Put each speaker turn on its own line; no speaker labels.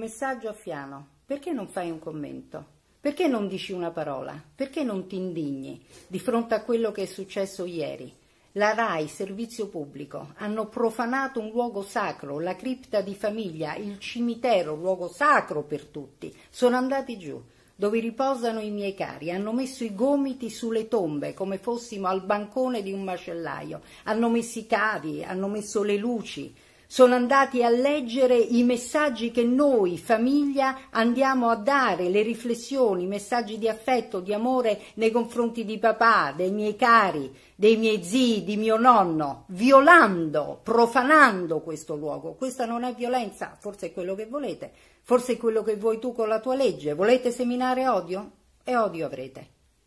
messaggio a Fiano, perché non fai un commento? Perché non dici una parola? Perché non ti indigni di fronte a quello che è successo ieri? La RAI, servizio pubblico, hanno profanato un luogo sacro, la cripta di famiglia, il cimitero, luogo sacro per tutti. Sono andati giù, dove riposano i miei cari, hanno messo i gomiti sulle tombe, come fossimo al bancone di un macellaio, hanno messo i cavi, hanno messo le luci, sono andati a leggere i messaggi che noi, famiglia, andiamo a dare, le riflessioni, i messaggi di affetto, di amore nei confronti di papà, dei miei cari, dei miei zii, di mio nonno, violando, profanando questo luogo. Questa non è violenza, forse è quello che volete, forse è quello che vuoi tu con la tua legge. Volete seminare odio? E odio avrete.